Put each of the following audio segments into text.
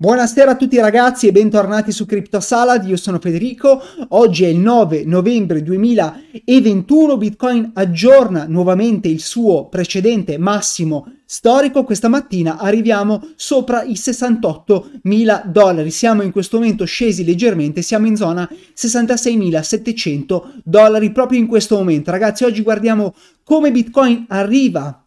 Buonasera a tutti ragazzi e bentornati su CryptoSalad, io sono Federico, oggi è il 9 novembre 2021, Bitcoin aggiorna nuovamente il suo precedente massimo storico, questa mattina arriviamo sopra i 68 mila dollari, siamo in questo momento scesi leggermente, siamo in zona 66.700 dollari proprio in questo momento. Ragazzi oggi guardiamo come Bitcoin arriva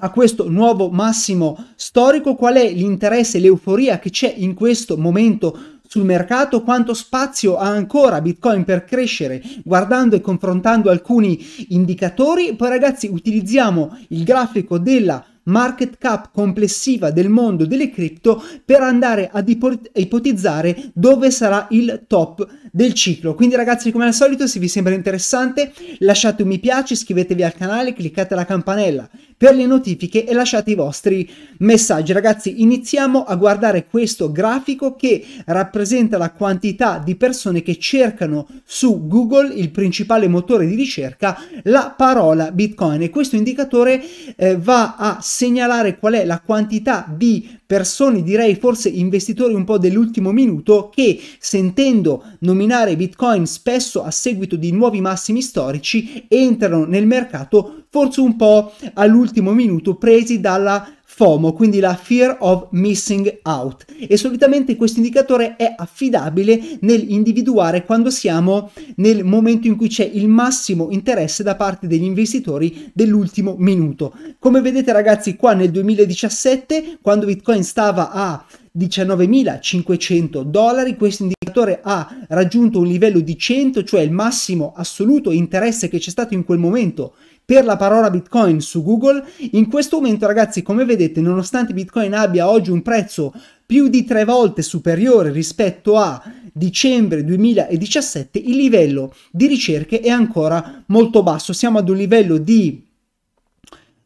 a questo nuovo massimo storico, qual è l'interesse, l'euforia che c'è in questo momento sul mercato, quanto spazio ha ancora Bitcoin per crescere, guardando e confrontando alcuni indicatori. Poi ragazzi utilizziamo il grafico della market cap complessiva del mondo delle cripto per andare ad ipotizzare dove sarà il top del ciclo. Quindi ragazzi come al solito se vi sembra interessante lasciate un mi piace, iscrivetevi al canale, cliccate la campanella per le notifiche e lasciate i vostri messaggi. Ragazzi iniziamo a guardare questo grafico che rappresenta la quantità di persone che cercano su Google, il principale motore di ricerca, la parola Bitcoin e questo indicatore eh, va a segnalare qual è la quantità di persone, direi forse investitori un po' dell'ultimo minuto, che sentendo nominare Bitcoin spesso a seguito di nuovi massimi storici, entrano nel mercato forse un po' all'ultimo minuto presi dalla FOMO, quindi la Fear of Missing Out. E solitamente questo indicatore è affidabile nell'individuare quando siamo nel momento in cui c'è il massimo interesse da parte degli investitori dell'ultimo minuto. Come vedete ragazzi qua nel 2017, quando Bitcoin stava a 19.500 dollari. Questo indicatore ha raggiunto un livello di 100, cioè il massimo assoluto interesse che c'è stato in quel momento per la parola Bitcoin su Google. In questo momento, ragazzi, come vedete, nonostante Bitcoin abbia oggi un prezzo più di tre volte superiore rispetto a dicembre 2017, il livello di ricerche è ancora molto basso. Siamo ad un livello di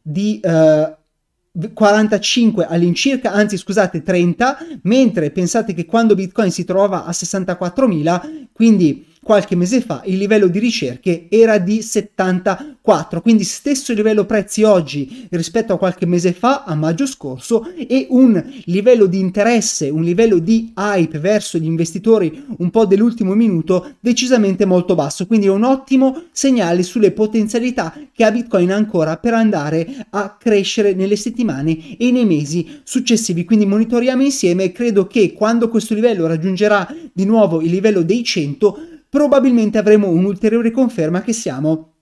di uh, 45 all'incirca, anzi scusate 30, mentre pensate che quando Bitcoin si trova a 64.000, quindi qualche mese fa il livello di ricerche era di 74, quindi stesso livello prezzi oggi rispetto a qualche mese fa, a maggio scorso, e un livello di interesse, un livello di hype verso gli investitori un po' dell'ultimo minuto decisamente molto basso, quindi un ottimo segnale sulle potenzialità che ha Bitcoin ancora per andare a crescere nelle settimane e nei mesi successivi, quindi monitoriamo insieme e credo che quando questo livello raggiungerà di nuovo il livello dei 100 probabilmente avremo un'ulteriore conferma che siamo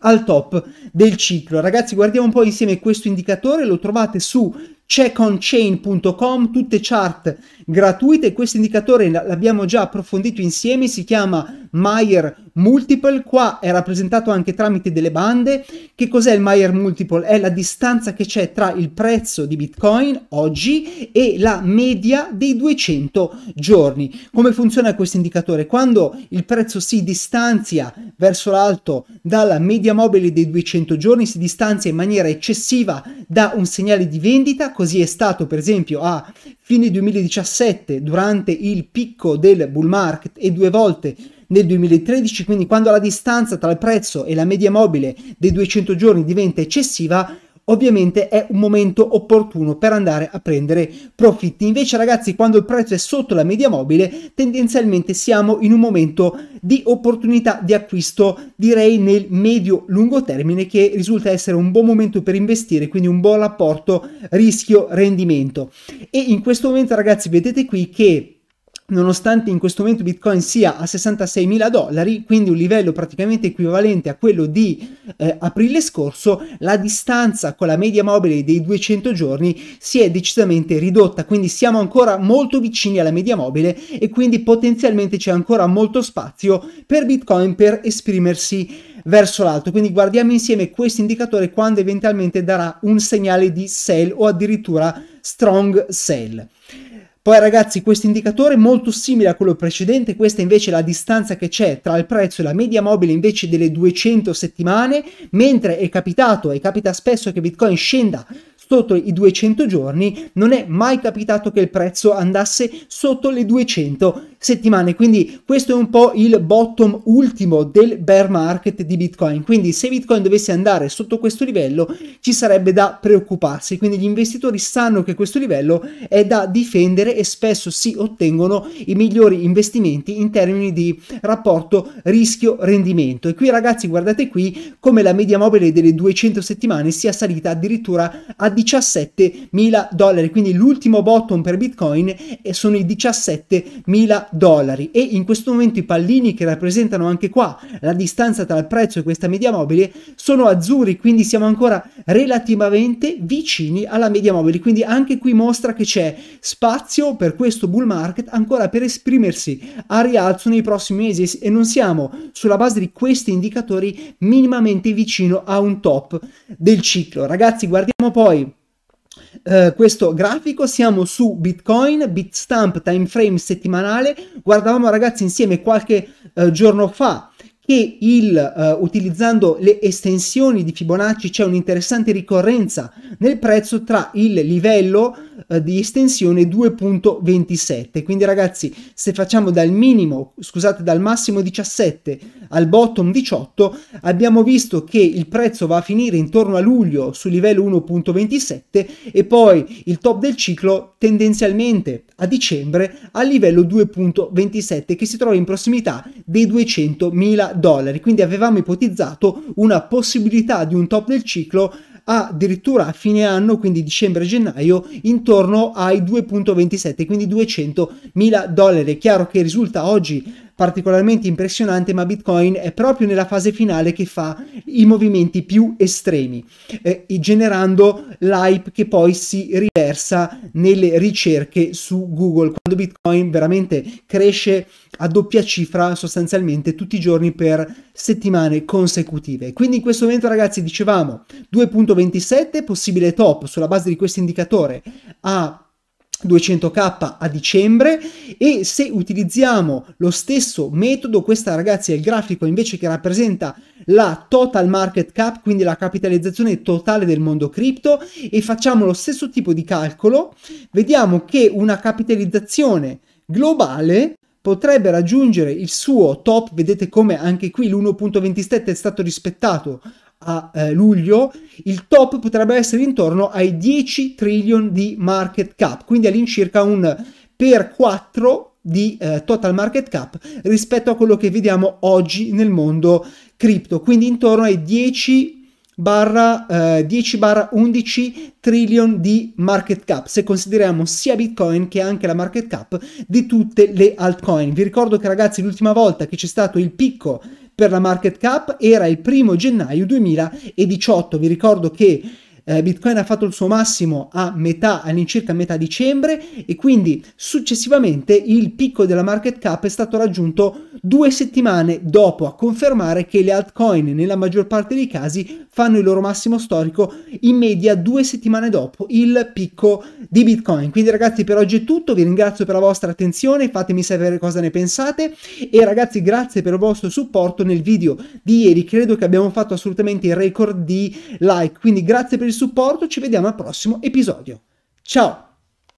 al top del ciclo. Ragazzi, guardiamo un po' insieme questo indicatore, lo trovate su checkonchain.com, tutte chart gratuite. Questo indicatore l'abbiamo già approfondito insieme, si chiama Meyer Multiple, qua è rappresentato anche tramite delle bande. Che cos'è il Meyer Multiple? È la distanza che c'è tra il prezzo di Bitcoin oggi e la media dei 200 giorni. Come funziona questo indicatore? Quando il prezzo si distanzia verso l'alto dalla media mobile dei 200 giorni, si distanzia in maniera eccessiva da un segnale di vendita, Così è stato per esempio a fine 2017 durante il picco del bull market e due volte nel 2013, quindi quando la distanza tra il prezzo e la media mobile dei 200 giorni diventa eccessiva, ovviamente è un momento opportuno per andare a prendere profitti. Invece ragazzi quando il prezzo è sotto la media mobile tendenzialmente siamo in un momento di opportunità di acquisto direi nel medio lungo termine che risulta essere un buon momento per investire quindi un buon rapporto rischio rendimento e in questo momento ragazzi vedete qui che nonostante in questo momento Bitcoin sia a 66.000 dollari, quindi un livello praticamente equivalente a quello di eh, aprile scorso, la distanza con la media mobile dei 200 giorni si è decisamente ridotta, quindi siamo ancora molto vicini alla media mobile e quindi potenzialmente c'è ancora molto spazio per Bitcoin per esprimersi verso l'alto. Quindi guardiamo insieme questo indicatore quando eventualmente darà un segnale di sell o addirittura strong sell. Poi ragazzi questo indicatore è molto simile a quello precedente, questa invece è la distanza che c'è tra il prezzo e la media mobile invece delle 200 settimane, mentre è capitato e capita spesso che Bitcoin scenda sotto i 200 giorni, non è mai capitato che il prezzo andasse sotto le 200 settimane settimane. Quindi questo è un po' il bottom ultimo del bear market di Bitcoin. Quindi se Bitcoin dovesse andare sotto questo livello ci sarebbe da preoccuparsi. Quindi gli investitori sanno che questo livello è da difendere e spesso si ottengono i migliori investimenti in termini di rapporto rischio-rendimento. E qui ragazzi guardate qui come la media mobile delle 200 settimane sia salita addirittura a 17.000 dollari. Quindi l'ultimo bottom per Bitcoin eh, sono i 17.000 dollari e in questo momento i pallini che rappresentano anche qua la distanza tra il prezzo e questa media mobile sono azzurri quindi siamo ancora relativamente vicini alla media mobile quindi anche qui mostra che c'è spazio per questo bull market ancora per esprimersi a rialzo nei prossimi mesi e non siamo sulla base di questi indicatori minimamente vicino a un top del ciclo ragazzi guardiamo poi eh, questo grafico, siamo su Bitcoin, Bitstamp, time frame settimanale, guardavamo ragazzi insieme qualche eh, giorno fa che il, eh, utilizzando le estensioni di Fibonacci c'è un'interessante ricorrenza nel prezzo tra il livello eh, di estensione 2.27. Quindi ragazzi, se facciamo dal minimo, scusate, dal massimo 17 al bottom 18, abbiamo visto che il prezzo va a finire intorno a luglio su livello 1.27 e poi il top del ciclo tendenzialmente a dicembre al livello 2.27 che si trova in prossimità dei 200.000 dollari, quindi avevamo ipotizzato una possibilità di un top del ciclo addirittura a fine anno, quindi dicembre-gennaio, intorno ai 2.27, quindi 200 mila dollari. È chiaro che risulta oggi particolarmente impressionante, ma Bitcoin è proprio nella fase finale che fa i movimenti più estremi, eh, generando l'hype che poi si riversa nelle ricerche su Google, quando Bitcoin veramente cresce a doppia cifra sostanzialmente tutti i giorni per settimane consecutive. Quindi in questo momento ragazzi dicevamo 2.27 possibile top sulla base di questo indicatore a 200k a dicembre e se utilizziamo lo stesso metodo questa ragazzi è il grafico invece che rappresenta la total market cap quindi la capitalizzazione totale del mondo cripto e facciamo lo stesso tipo di calcolo vediamo che una capitalizzazione globale potrebbe raggiungere il suo top vedete come anche qui l'1.27 è stato rispettato a eh, luglio, il top potrebbe essere intorno ai 10 trillion di market cap, quindi all'incirca un per 4 di eh, total market cap rispetto a quello che vediamo oggi nel mondo cripto, quindi intorno ai 10 barra, eh, 10 barra 11 trillion di market cap se consideriamo sia bitcoin che anche la market cap di tutte le altcoin vi ricordo che ragazzi l'ultima volta che c'è stato il picco per la market cap era il primo gennaio 2018. Vi ricordo che eh, Bitcoin ha fatto il suo massimo a metà, all'incirca metà dicembre e quindi successivamente il picco della market cap è stato raggiunto due settimane dopo a confermare che le altcoin nella maggior parte dei casi fanno il loro massimo storico in media due settimane dopo il picco di Bitcoin. Quindi ragazzi per oggi è tutto, vi ringrazio per la vostra attenzione, fatemi sapere cosa ne pensate e ragazzi grazie per il vostro supporto nel video di ieri, credo che abbiamo fatto assolutamente il record di like, quindi grazie per il supporto, ci vediamo al prossimo episodio. Ciao!